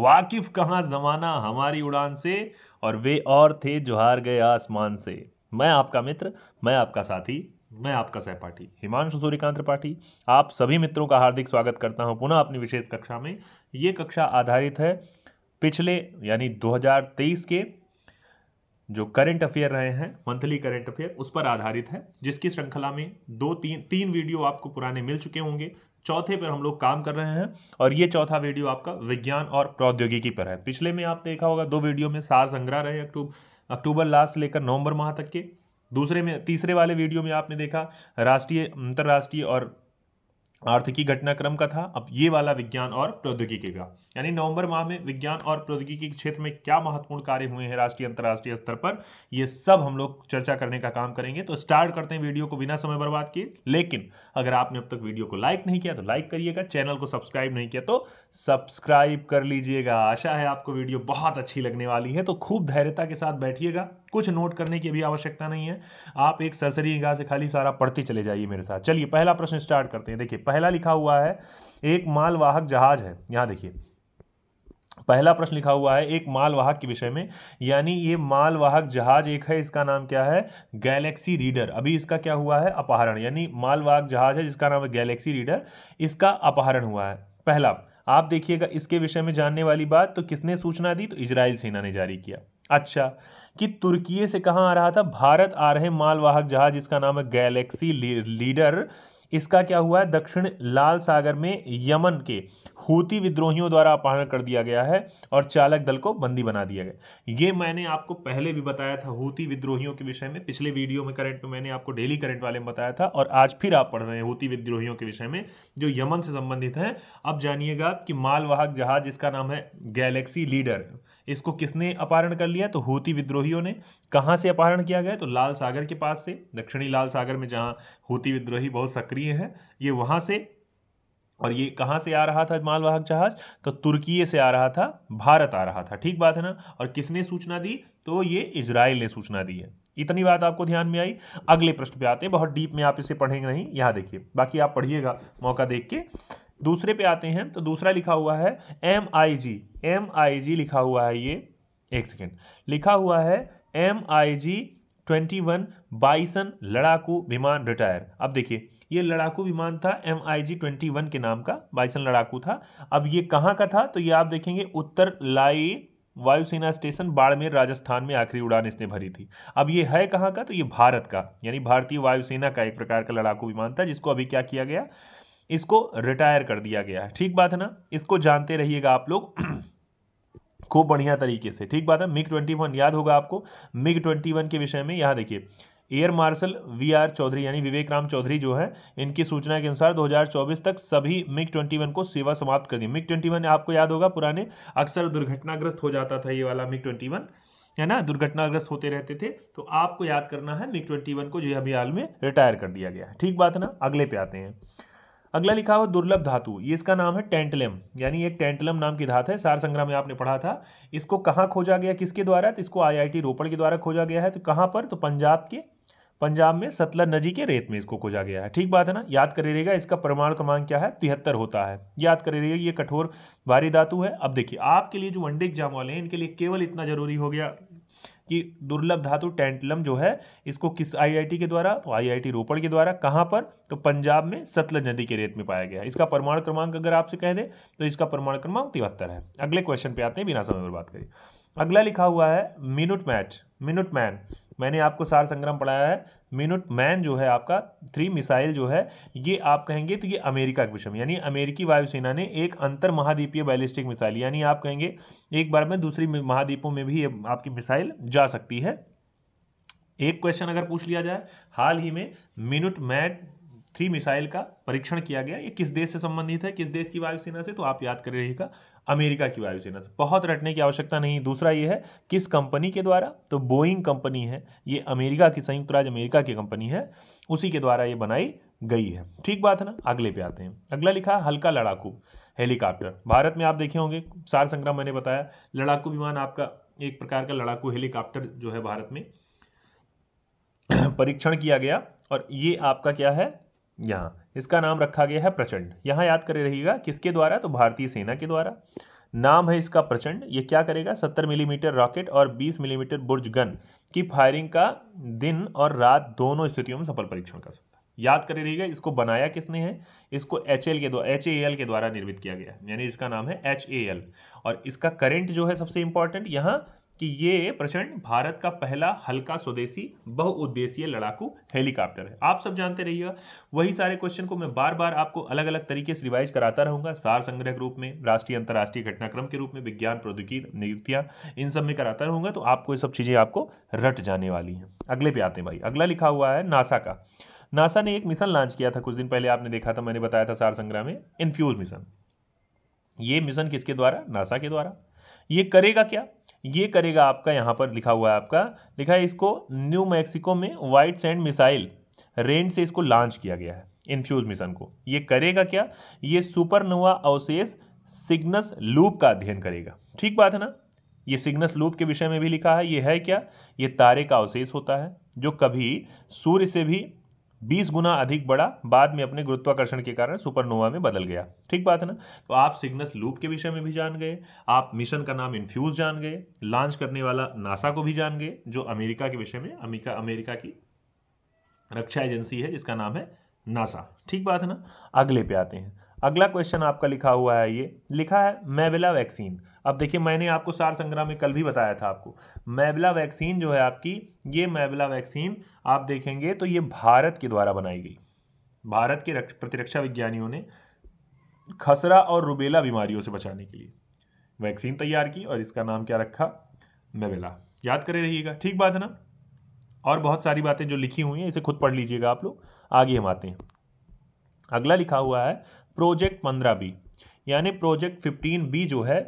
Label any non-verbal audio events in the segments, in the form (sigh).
वाकिफ कहा ज़माना हमारी उड़ान से और वे और थे जो हार गए आसमान से मैं आपका मित्र मैं आपका साथी मैं आपका सहपाठी हिमांशु सूर्यकांत त्रिपाठी आप सभी मित्रों का हार्दिक स्वागत करता हूं पुनः अपनी विशेष कक्षा में ये कक्षा आधारित है पिछले यानी 2023 के जो करंट अफेयर रहे हैं मंथली करंट अफेयर उस पर आधारित है जिसकी श्रृंखला में दो तीन तीन वीडियो आपको पुराने मिल चुके होंगे चौथे पर हम लोग काम कर रहे हैं और ये चौथा वीडियो आपका विज्ञान और प्रौद्योगिकी पर है पिछले में आप देखा होगा दो वीडियो में सार संग्रह रहे अक्टूबर अक्टूबर लास्ट लेकर नवंबर माह तक के दूसरे में तीसरे वाले वीडियो में आपने देखा राष्ट्रीय अंतर्राष्ट्रीय और आर्थिकी घटनाक्रम का था अब ये वाला विज्ञान और प्रौद्योगिकी का यानी नवंबर माह में विज्ञान और प्रौद्योगिकी के क्षेत्र में क्या महत्वपूर्ण कार्य हुए हैं राष्ट्रीय अंतर्राष्ट्रीय स्तर पर ये सब हम लोग चर्चा करने का काम करेंगे तो स्टार्ट करते हैं वीडियो को बिना समय बर्बाद किए लेकिन अगर आपने अब तक वीडियो को लाइक नहीं किया तो लाइक करिएगा चैनल को सब्सक्राइब नहीं किया तो सब्सक्राइब कर लीजिएगा आशा है आपको वीडियो बहुत अच्छी लगने वाली है तो खूब धैर्यता के साथ बैठिएगा कुछ नोट करने की भी आवश्यकता नहीं है आप एक सरसरी निगाह से खाली सारा पढ़ते चले जाइए मेरे साथ चलिए पहला प्रश्न स्टार्ट करते हैं देखिए पहला लिखा हुआ है एक मालवाहक जहाज है यहाँ देखिए पहला प्रश्न लिखा हुआ है एक मालवाहक के विषय में यानी ये मालवाहक जहाज एक है इसका नाम क्या है गैलेक्सी रीडर अभी इसका क्या हुआ है अपहरण यानी मालवाहक जहाज है जिसका नाम है गैलेक्सी रीडर इसका अपहरण हुआ है पहला आप देखिएगा इसके विषय में जानने वाली बात तो किसने सूचना दी तो इजराइल सेना ने जारी किया अच्छा कि तुर्की से कहाँ आ रहा था भारत आ रहे मालवाहक जहाज जिसका नाम है गैलेक्सी लीडर इसका क्या हुआ है दक्षिण लाल सागर में यमन के हूती विद्रोहियों द्वारा अपहरण कर दिया गया है और चालक दल को बंदी बना दिया गया ये मैंने आपको पहले भी बताया था हूती विद्रोहियों के विषय में पिछले वीडियो में करंट में मैंने आपको डेली करंट वाले में बताया था और आज फिर आप पढ़ रहे हैं हूती विद्रोहियों के विषय में जो यमन से संबंधित हैं अब जानिएगा कि मालवाहक जहाज जिसका नाम है गैलेक्सी लीडर इसको किसने अपहरण कर लिया तो हूती विद्रोहियों ने कहाँ से अपहरण किया गया तो लाल सागर के पास से दक्षिणी लाल सागर में जहाँ हूती विद्रोही बहुत सक्रिय है ये वहाँ से और ये कहाँ से आ रहा था मालवाहक जहाज तो तुर्की से आ रहा था भारत आ रहा था ठीक बात है ना और किसने सूचना दी तो ये इसराइल ने सूचना दी है इतनी बात आपको ध्यान में आई अगले प्रश्न पे आते हैं बहुत डीप में आप इसे पढ़ेंगे नहीं यहाँ देखिए बाकी आप पढ़िएगा मौका देख के दूसरे पे आते हैं तो दूसरा लिखा हुआ है M I G M I जी लिखा हुआ है ये एक सेकेंड लिखा हुआ है M I G twenty one bison लड़ाकू विमान रिटायर अब देखिए ये लड़ाकू विमान था M I G twenty one के नाम का बाइसन लड़ाकू था अब ये कहाँ का था तो ये आप देखेंगे उत्तर लाई वायुसेना स्टेशन बाड़मेर राजस्थान में आखिरी उड़ान इसने भरी थी अब ये है कहाँ का तो ये भारत का यानी भारतीय वायुसेना का एक प्रकार का लड़ाकू विमान था जिसको अभी क्या किया गया इसको रिटायर कर दिया गया है ठीक बात है ना इसको जानते रहिएगा आप लोग (clears throat) खूब बढ़िया तरीके से ठीक बात है मिग ट्वेंटी वन याद होगा आपको मिग ट्वेंटी वन के विषय में यहाँ देखिए air marshal V R Chaudhari यानी विवेक राम चौधरी जो है इनकी सूचना के अनुसार 2024 तक सभी मिग 21 को सेवा समाप्त कर दी मिग 21 आपको याद होगा पुराने अक्सर दुर्घटनाग्रस्त हो जाता था ये वाला मिग 21 है ना दुर्घटनाग्रस्त होते रहते थे तो आपको याद करना है मिग 21 को जो अभी हाल में रिटायर कर दिया गया ठीक बात है ना अगले पे आते हैं अगला लिखा हुआ दुर्लभ धातु ये इसका नाम है टेंटलम यानी एक टेंटलम नाम की धातु है सार संग्रह में आपने पढ़ा था इसको कहाँ खोजा गया किसके द्वारा तो इसको आईआईटी रोपड़ के द्वारा खोजा गया है तो कहाँ पर तो पंजाब के पंजाब में सतलज नदी के रेत में इसको खोजा गया है ठीक बात है ना याद करिएगा इसका प्रमाण क्रमांक क्या है तिहत्तर होता है याद करिएगा ये कठोर भारी धातु है अब देखिए आपके लिए जो वनडे एग्जाम वाले हैं इनके लिए केवल इतना जरूरी हो गया कि दुर्लभ धातु टेंटलम जो है इसको किस आईआईटी के द्वारा तो आईआईटी रोपड़ के द्वारा कहाँ पर तो पंजाब में सतलज नदी के रेत में पाया गया है इसका प्रमाण क्रमांक अगर आपसे कह दें तो इसका प्रमाण क्रमांक तिहत्तर है अगले क्वेश्चन पे आते हैं बिना समय पर बात करिए अगला लिखा हुआ है मिनुट मैच मिनुट मैन मैंने आपको सार संग्राम पढ़ाया है मिनट मैन जो है आपका थ्री मिसाइल जो है ये आप कहेंगे तो ये अमेरिका के विषय में यानी अमेरिकी वायुसेना ने एक अंतर महाद्वीपीय बैलिस्टिक मिसाइल यानी आप कहेंगे एक बार में दूसरी महाद्वीपों में भी ये आपकी मिसाइल जा सकती है एक क्वेश्चन अगर पूछ लिया जाए हाल ही में मिनट मैन थ्री मिसाइल का परीक्षण किया गया ये किस देश से संबंधित है किस देश की वायुसेना से तो आप याद कर रहेगा अमेरिका की वायुसेना से बहुत रटने की आवश्यकता नहीं दूसरा ये है किस कंपनी के द्वारा तो बोइंग कंपनी है ये अमेरिका की संयुक्त राज्य अमेरिका की कंपनी है उसी के द्वारा ये बनाई गई है ठीक बात है ना अगले पे आते हैं अगला लिखा हल्का लड़ाकू हेलीकॉप्टर भारत में आप देखे होंगे सार संग्राम मैंने बताया लड़ाकू विमान आपका एक प्रकार का लड़ाकू हेलीकॉप्टर जो है भारत में (clears throat) परीक्षण किया गया और ये आपका क्या है यहाँ इसका नाम रखा गया है प्रचंड यहाँ याद करे रहिएगा किसके द्वारा तो भारतीय सेना के द्वारा नाम है इसका प्रचंड ये क्या करेगा 70 मिलीमीटर रॉकेट और 20 मिलीमीटर बुर्ज गन की फायरिंग का दिन और रात दोनों स्थितियों में सफल परीक्षण कर सकता है याद करे रहिएगा इसको बनाया किसने है इसको एच के द्वारा एच के द्वारा निर्मित किया गया यानी इसका नाम है एच और इसका करेंट जो है सबसे इंपॉर्टेंट यहाँ कि ये प्रचंड भारत का पहला हल्का स्वदेशी बहुउद्देशीय लड़ाकू हेलीकॉप्टर है आप सब जानते रहिए वही सारे क्वेश्चन को मैं बार बार आपको अलग अलग तरीके से रिवाइज कराता रहूंगा सार संग्रह रूप में राष्ट्रीय अंतर्राष्ट्रीय घटनाक्रम के रूप में विज्ञान प्रौद्योगिकी नियुक्तियां इन सब में कराता रहूंगा तो आपको ये सब चीज़ें आपको रट जाने वाली हैं अगले पे आते हैं भाई अगला लिखा हुआ है नासा का नासा ने एक मिशन लॉन्च किया था कुछ दिन पहले आपने देखा था मैंने बताया था सार संग्रह में इनफ्यूज मिशन ये मिशन किसके द्वारा नासा के द्वारा ये करेगा क्या ये करेगा आपका यहाँ पर लिखा हुआ है आपका लिखा है इसको न्यू मैक्सिको में वाइट सैंड मिसाइल रेंज से इसको लॉन्च किया गया है इन्फ्यूज मिशन को ये करेगा क्या ये सुपरनोवा अवशेष सिग्नस लूप का अध्ययन करेगा ठीक बात है ना ये सिग्नस लूप के विषय में भी लिखा है ये है क्या ये तारे का अवशेष होता है जो कभी सूर्य से भी बीस गुना अधिक बड़ा बाद में अपने गुरुत्वाकर्षण के कारण सुपरनोवा में बदल गया ठीक बात है ना तो आप सिग्नस लूप के विषय में भी जान गए आप मिशन का नाम इन्फ्यूज जान गए लॉन्च करने वाला नासा को भी जान गए जो अमेरिका के विषय में अमेरिका अमेरिका की रक्षा एजेंसी है जिसका नाम है नासा ठीक बात है ना अगले पे आते हैं अगला क्वेश्चन आपका लिखा हुआ है ये लिखा है मैबिला वैक्सीन अब देखिए मैंने आपको सार संग्रह में कल भी बताया था आपको मैबला वैक्सीन जो है आपकी ये मैबला वैक्सीन आप देखेंगे तो ये भारत के द्वारा बनाई गई भारत के प्रतिरक्षा विज्ञानियों ने खसरा और रुबेला बीमारियों से बचाने के लिए वैक्सीन तैयार की और इसका नाम क्या रखा मैबेला याद करे रहिएगा ठीक बात है ना और बहुत सारी बातें जो लिखी हुई हैं इसे खुद पढ़ लीजिएगा आप लोग आगे हम आते हैं अगला लिखा हुआ है प्रोजेक्ट पंद्रह बी यानी प्रोजेक्ट फिफ्टीन बी जो है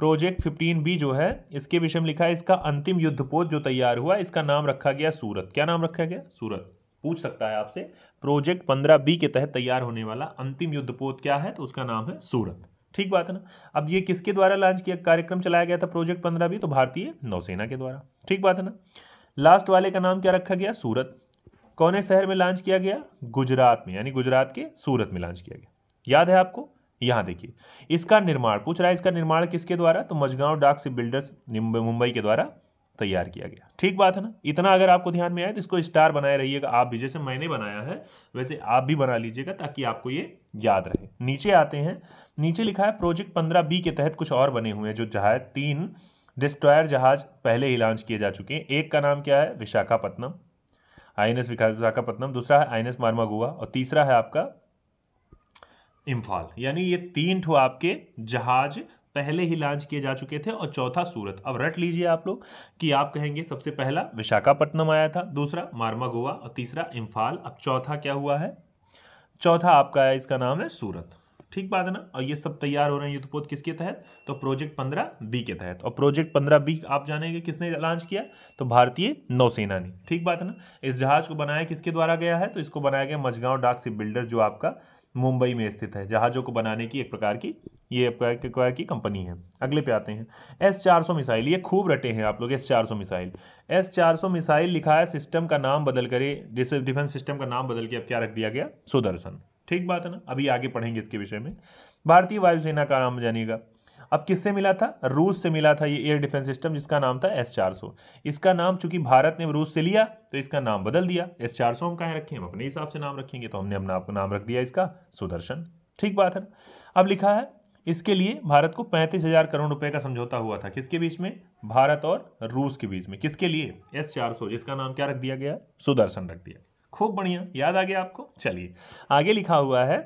प्रोजेक्ट फिफ्टीन बी जो है इसके विषय में लिखा है इसका अंतिम युद्धपोत जो तैयार हुआ इसका नाम रखा गया सूरत क्या नाम रखा गया सूरत पूछ सकता है आपसे प्रोजेक्ट पंद्रह बी के तहत तैयार होने वाला अंतिम युद्धपोत क्या है तो उसका नाम है सूरत ठीक बात है ना अब ये किसके द्वारा लॉन्च किया कार्यक्रम चलाया गया था प्रोजेक्ट पंद्रह बी तो भारतीय नौसेना के द्वारा ठीक बात है ना लास्ट वाले का नाम क्या रखा गया सूरत कौन शहर में लॉन्च किया गया गुजरात में यानी गुजरात के सूरत में लॉन्च किया गया याद है आपको यहाँ देखिए इसका निर्माण पूछ रहा है इसका निर्माण किसके द्वारा तो मझगांव डाक से बिल्डर्स मुंबई के द्वारा तैयार किया गया ठीक बात है ना इतना अगर आपको ध्यान में आए तो इसको स्टार बनाए रहिएगा आप भी जैसे मैंने बनाया है वैसे आप भी बना लीजिएगा ताकि आपको ये याद रहे नीचे आते हैं नीचे लिखा है प्रोजेक्ट पंद्रह बी के तहत कुछ और बने हुए हैं जो जहाज तीन डिस्ट्रॉयर जहाज पहले ही लॉन्च किए जा चुके हैं एक का नाम क्या है Visakhapatnam I N S Visakhapatnam दूसरा है आई एन एस मार्मागुआ और तीसरा है आपका इम्फाल यानी ये तीन ठो आपके जहाज पहले ही लॉन्च किए जा चुके थे और चौथा सूरत अब रट लीजिए आप लोग कि आप कहेंगे सबसे पहला विशाखापट्टनम आया था दूसरा मारमा गोवा और तीसरा इम्फाल अब चौथा क्या हुआ है चौथा आपका है इसका नाम है सूरत ठीक बात है ना और ये सब तैयार हो रहे हैं युद्धपोत किसके तहत तो प्रोजेक्ट पंद्रह बी के तहत और प्रोजेक्ट पंद्रह बी आप जानेंगे किसने लॉन्च किया तो भारतीय नौसेना ने ठीक बात है ना इस जहाज को बनाया किसके द्वारा गया है तो इसको बनाया गया मझगांव डाक से बिल्डर जो आपका मुंबई में स्थित है जहाज़ों को बनाने की एक प्रकार की ये प्रकार की कंपनी है अगले पे आते हैं एस चार सौ मिसाइल ये खूब रटे हैं आप लोग एस चार सौ मिसाइल एस चार सौ मिसाइल लिखा है सिस्टम का नाम बदल करे जिस डिफेंस सिस्टम का नाम बदल के अब क्या रख दिया गया सुदर्शन ठीक बात है ना अभी आगे पढ़ेंगे इसके विषय में भारतीय वायुसेना का नाम जानिएगा अब किससे मिला था रूस से मिला था ये एयर डिफेंस सिस्टम जिसका नाम था एस चार सौ इसका नाम चूंकि भारत ने रूस से लिया तो इसका नाम बदल दिया एस चार सौ हम कहाँ रखें हम अपने हिसाब से नाम रखेंगे तो हमने अपना आपको नाम रख दिया इसका सुदर्शन ठीक बात है अब लिखा है इसके लिए भारत को पैंतीस हजार करोड़ रुपए का समझौता हुआ था किसके बीच में भारत और रूस के बीच में किसके लिए एस चार सौ जिसका नाम क्या रख दिया गया सुदर्शन रख दिया खूब बढ़िया याद आ गया आपको चलिए आगे लिखा हुआ है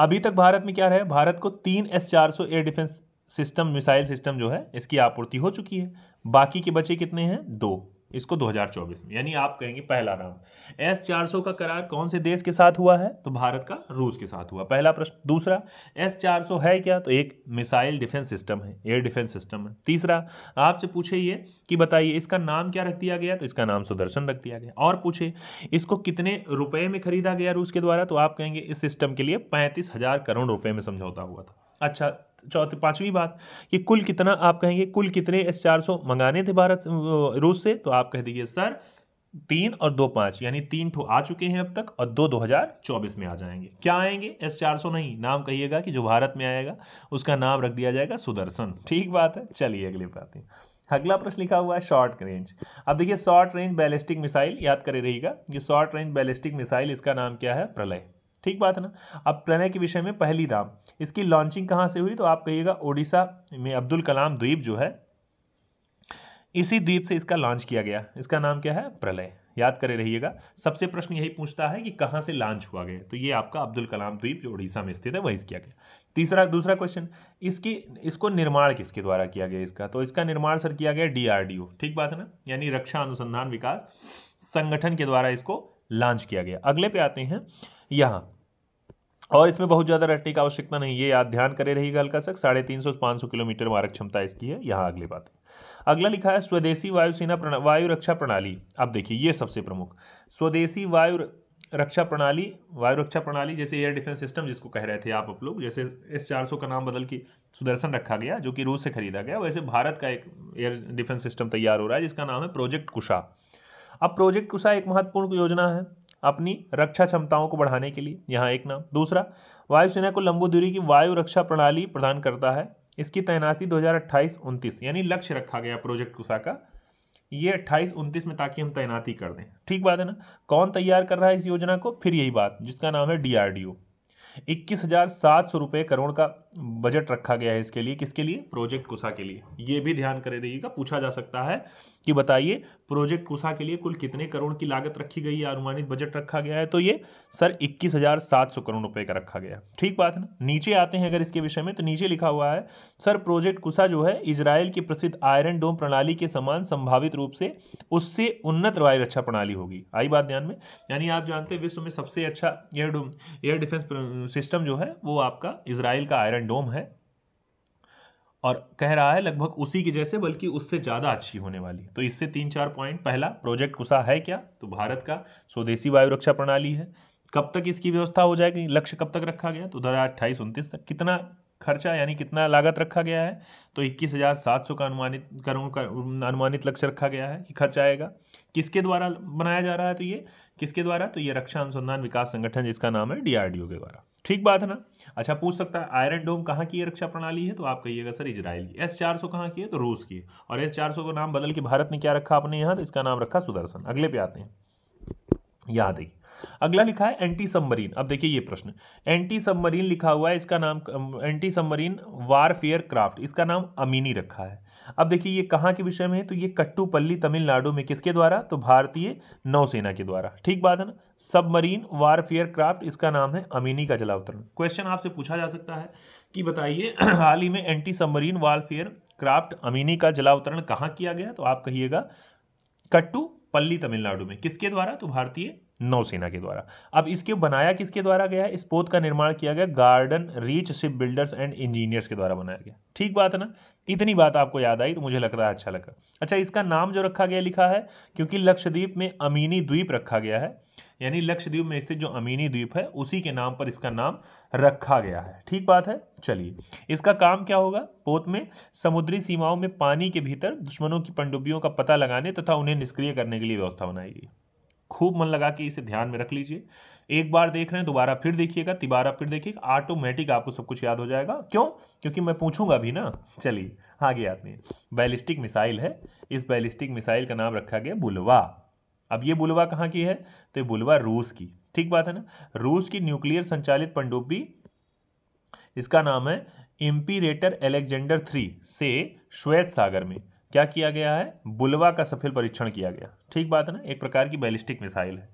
अभी तक भारत में क्या है भारत को तीन एस चार सौ air defence system missile system जो है इसकी आपूर्ति हो चुकी है बाकी के बचे कितने हैं दो इसको 2024 में यानी आप कहेंगे पहला नाम एस चार का करार कौन से देश के साथ हुआ है तो भारत का रूस के साथ हुआ पहला प्रश्न दूसरा एस चार है क्या तो एक मिसाइल डिफेंस सिस्टम है एयर डिफेंस सिस्टम है तीसरा आपसे पूछे ये कि बताइए इसका नाम क्या रख दिया गया तो इसका नाम सुदर्शन रख दिया गया और पूछे इसको कितने रुपये में खरीदा गया रूस के द्वारा तो आप कहेंगे इस सिस्टम के लिए पैंतीस करोड़ रुपये में समझौता हुआ था अच्छा चौथी पांचवी बात कि कुल कितना आप कहेंगे कुल कितने एस चार सौ मंगाने थे भारत रूस से तो आप कह दीजिए सर तीन और दो पाँच यानी तीन ठो आ चुके हैं अब तक और दो दो हज़ार चौबीस में आ जाएंगे क्या आएंगे एस चार सौ नहीं नाम कहिएगा कि जो भारत में आएगा उसका नाम रख दिया जाएगा सुदर्शन ठीक बात है चलिए अगले बात अगला प्रश्न लिखा हुआ है शॉर्ट रेंज अब देखिए शॉर्ट रेंज बैलिस्टिक मिसाइल याद करे रहेगा ये शॉर्ट रेंज बैलिस्टिक मिसाइल इसका नाम क्या है प्रलय ठीक बात है ना अब प्रणय के विषय में पहली धाम इसकी लॉन्चिंग कहाँ से हुई तो आप कहिएगा ओडिशा में अब्दुल कलाम द्वीप जो है इसी द्वीप से इसका लॉन्च किया गया इसका नाम क्या है प्रलय याद करे रहिएगा सबसे प्रश्न यही पूछता है कि कहाँ से लॉन्च हुआ गया तो ये आपका अब्दुल कलाम द्वीप जो उड़ीसा में स्थित है वहीं से किया गया तीसरा दूसरा क्वेश्चन इसकी इसको निर्माण किसके द्वारा किया गया इसका तो इसका निर्माण सर किया गया डी ठीक बात है ना यानी रक्षा अनुसंधान विकास संगठन के द्वारा इसको लॉन्च किया गया अगले पे आते हैं यहाँ और इसमें बहुत ज़्यादा रटने की आवश्यकता नहीं है याद ध्यान करे रहेगा हल्का सा साढ़े तीन सौ पाँच सौ किलोमीटर मारक क्षमता इसकी है यहाँ अगली बात है अगला लिखा है स्वदेशी वायुसेना प्रणा वायु रक्षा प्रणाली अब देखिए ये सबसे प्रमुख स्वदेशी वायु रक्षा प्रणाली वायु रक्षा प्रणाली जैसे एयर डिफेंस सिस्टम जिसको कह रहे थे आप आप लोग जैसे एस चार सौ का नाम बदल के सुदर्शन रखा गया जो कि रूस से खरीदा गया वैसे भारत का एक एयर डिफेंस सिस्टम तैयार हो रहा है जिसका नाम है प्रोजेक्ट कुशा अब प्रोजेक्ट कुशा एक महत्वपूर्ण योजना है अपनी रक्षा क्षमताओं को बढ़ाने के लिए यहाँ एक नाम दूसरा वायुसेना को लंबू दूरी की वायु रक्षा प्रणाली प्रदान करता है इसकी तैनाती 2028-29 यानी लक्ष्य रखा गया प्रोजेक्ट कुसा का ये 28-29 में ताकि हम तैनाती कर दें ठीक बात है ना कौन तैयार कर रहा है इस योजना को फिर यही बात जिसका नाम है डी आर डी ओ इक्कीस हज़ार सात सौ रुपये करोड़ का बजट रखा गया है इसके लिए किसके लिए प्रोजेक्ट कुसा के लिए ये भी ध्यान करे रहिएगा पूछा जा सकता है कि बताइए प्रोजेक्ट कुसा के लिए कुल कितने करोड़ की लागत रखी गई है अनुमानित बजट रखा गया है तो ये सर इक्कीस हज़ार सात सौ करोड़ रुपए का रखा गया ठीक बात है ना नीचे आते हैं अगर इसके विषय में तो नीचे लिखा हुआ है सर प्रोजेक्ट कुसा जो है इसराइल की प्रसिद्ध आयरन डोम प्रणाली के समान संभावित रूप से उससे उन्नत वायु रक्षा प्रणाली होगी आई बात ध्यान में यानी आप जानते हैं विश्व में सबसे अच्छा एयर एयर डिफेंस सिस्टम जो है वो आपका इसराइल का आयरन डोम है और कह रहा है लगभग उसी के जैसे बल्कि उससे ज़्यादा अच्छी होने वाली तो इससे तीन चार पॉइंट पहला प्रोजेक्ट कुसा है क्या तो भारत का स्वदेशी वायु रक्षा प्रणाली है कब तक इसकी व्यवस्था हो जाएगी लक्ष्य कब तक रखा गया तो दो हज़ार अट्ठाईस उनतीस तक कितना खर्चा यानी कितना लागत रखा गया है तो इक्कीस हज़ार सात सौ का अनुमानित करोड़ का अनुमानित लक्ष्य रखा गया है कि खर्च आएगा किसके द्वारा बनाया जा रहा है तो ये किसके द्वारा तो ये रक्षा अनुसंधान विकास संगठन जिसका नाम है डीआरडीओ के द्वारा ठीक बात है ना अच्छा पूछ सकता है आयरन डोम कहाँ की है रक्षा प्रणाली है तो आप कहिएगा सर इजराइल की एस चार सौ कहाँ की है तो रूस की और एस चार सौ का नाम बदल के भारत ने क्या रखा अपने यहाँ तो इसका नाम रखा सुदर्शन अगले पे आते हैं याद है अगला लिखा है एंटी सबमरीन अब देखिए ये प्रश्न एंटी सबमरीन लिखा हुआ है इसका नाम एंटी सबमरीन वारफेयर क्राफ्ट इसका नाम अमीनी रखा है अब देखिए ये कहाँ के विषय में है तो ये कट्टूपल्ली तमिलनाडु में किसके द्वारा तो भारतीय नौसेना के द्वारा ठीक बात है ना सबमरीन वारफेयर क्राफ्ट इसका नाम है अमीनी का जलावतरण क्वेश्चन आपसे पूछा जा सकता है कि बताइए (clears throat) हाल ही में anti submarine warfare craft Amini का जलावतरण कहाँ किया गया तो आप कहिएगा कट्टू पल्ली तमिलनाडु में किसके द्वारा तो भारतीय नौसेना के द्वारा अब इसके बनाया किसके द्वारा गया है इस पोत का निर्माण किया गया Garden Reach shipbuilders and engineers के द्वारा बनाया गया ठीक बात है ना इतनी बात आपको याद आई तो मुझे लगता है अच्छा लगा अच्छा इसका नाम जो रखा गया लिखा है क्योंकि लक्षद्वीप में अमीनी द्वीप रखा गया है यानी लक्षद्वीप में स्थित जो अमीनी द्वीप है उसी के नाम पर इसका नाम रखा गया है ठीक बात है चलिए इसका काम क्या होगा पोत में समुद्री सीमाओं में पानी के भीतर दुश्मनों की पनडुब्बियों का पता लगाने तथा उन्हें निष्क्रिय करने के लिए व्यवस्था बनाई गई खूब मन लगा के इसे ध्यान में रख लीजिए एक बार देख रहे हैं दोबारा फिर देखिएगा तिबारा फिर देखिएगा ऑटोमेटिक आपको सब कुछ याद हो जाएगा क्यों क्योंकि मैं पूछूंगा भी ना चलिए आगे याद नहीं बैलिस्टिक मिसाइल है इस बैलिस्टिक मिसाइल का नाम रखा गया बुलवा अब ये बुलवा कहाँ की है तो ये बुलवा रूस की ठीक बात है ना रूस की न्यूक्लियर संचालित पंडुब्बी इसका नाम है इम्पीरेटर एलेक्जेंडर थ्री से श्वेत सागर में क्या किया गया है बुलवा का सफल परीक्षण किया गया ठीक बात है ना एक प्रकार की बैलिस्टिक मिसाइल है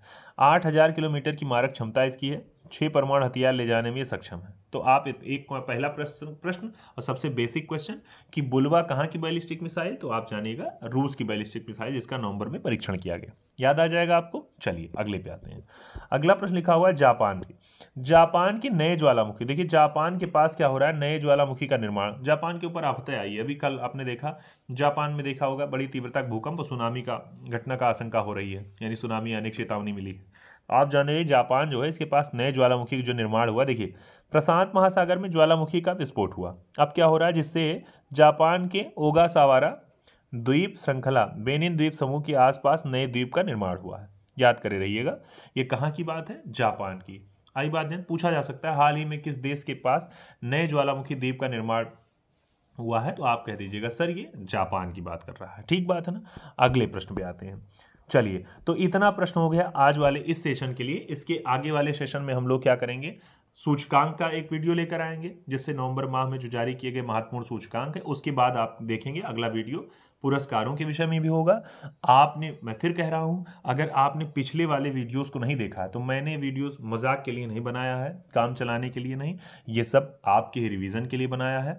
आठ हज़ार किलोमीटर की मारक क्षमता इसकी है छः परमाणु हथियार ले जाने में सक्षम है तो आप एक पहला प्रश्न प्रश्न और सबसे बेसिक क्वेश्चन कि बुलवा कहाँ की बैलिस्टिक मिसाइल तो आप जानिएगा रूस की बैलिस्टिक मिसाइल जिसका नवंबर में परीक्षण किया गया याद आ जाएगा आपको चलिए अगले पे आते हैं अगला प्रश्न लिखा हुआ है जापान की जापान के नए ज्वालामुखी देखिए जापान के पास क्या हो रहा है नए ज्वालामुखी का निर्माण जापान के ऊपर आफतें आई है अभी कल आपने देखा जापान में देखा होगा बड़ी तीव्रता भूकंप और सुनामी का घटना का आशंका हो रही है यानी सुनामी आने की चेतावनी मिली है आप जाने जापान जो है इसके पास नए ज्वालामुखी जो निर्माण हुआ देखिए प्रशांत महासागर में ज्वालामुखी का विस्फोट हुआ अब क्या हो रहा है जिससे जापान के ओगा सावारा द्वीप श्रृंखला बेनिन द्वीप समूह के आसपास नए द्वीप का निर्माण हुआ है याद करे रहिएगा ये कहाँ की बात है जापान की आई बात ध्यान पूछा जा सकता है हाल ही में किस देश के पास नए ज्वालामुखी द्वीप का निर्माण हुआ है तो आप कह दीजिएगा सर ये जापान की बात कर रहा है ठीक बात है ना अगले प्रश्न पे आते हैं चलिए तो इतना प्रश्न हो गया आज वाले इस सेशन के लिए इसके आगे वाले सेशन में हम लोग क्या करेंगे सूचकांक का एक वीडियो लेकर आएंगे जिससे नवंबर माह में जो जारी किए गए महत्वपूर्ण सूचकांक है उसके बाद आप देखेंगे अगला वीडियो पुरस्कारों के विषय में भी होगा आपने मैं फिर कह रहा हूँ अगर आपने पिछले वाले वीडियोस को नहीं देखा तो मैंने वीडियोस मजाक के लिए नहीं बनाया है काम चलाने के लिए नहीं ये सब आपके रिवीजन के लिए बनाया है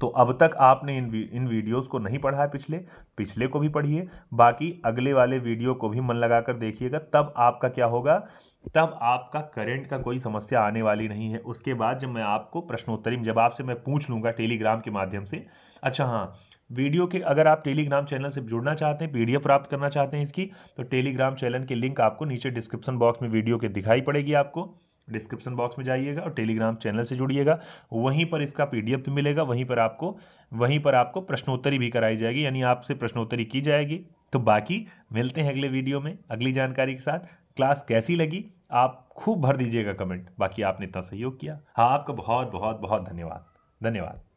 तो अब तक आपने इन वी, इन वीडियोस को नहीं पढ़ा है पिछले पिछले को भी पढ़िए बाकी अगले वाले वीडियो को भी मन लगा कर देखिएगा तब आपका क्या होगा तब आपका करंट का कोई समस्या आने वाली नहीं है उसके बाद जब मैं आपको प्रश्नोत्तरी जब आपसे मैं पूछ लूँगा टेलीग्राम के माध्यम से अच्छा हाँ वीडियो के अगर आप टेलीग्राम चैनल से जुड़ना चाहते हैं पीडीएफ प्राप्त करना चाहते हैं इसकी तो टेलीग्राम चैनल की लिंक आपको नीचे डिस्क्रिप्शन बॉक्स में वीडियो के दिखाई पड़ेगी आपको डिस्क्रिप्शन बॉक्स में जाइएगा और टेलीग्राम चैनल से जुड़िएगा वहीं पर इसका पीडीएफ भी मिलेगा वहीं पर आपको वहीं पर आपको प्रश्नोत्तरी भी कराई जाएगी यानी आपसे प्रश्नोत्तरी की जाएगी तो बाकी मिलते हैं अगले वीडियो में अगली जानकारी के साथ क्लास कैसी लगी आप खूब भर दीजिएगा कमेंट बाकी आपने इतना सहयोग किया हाँ आपका बहुत बहुत बहुत धन्यवाद धन्यवाद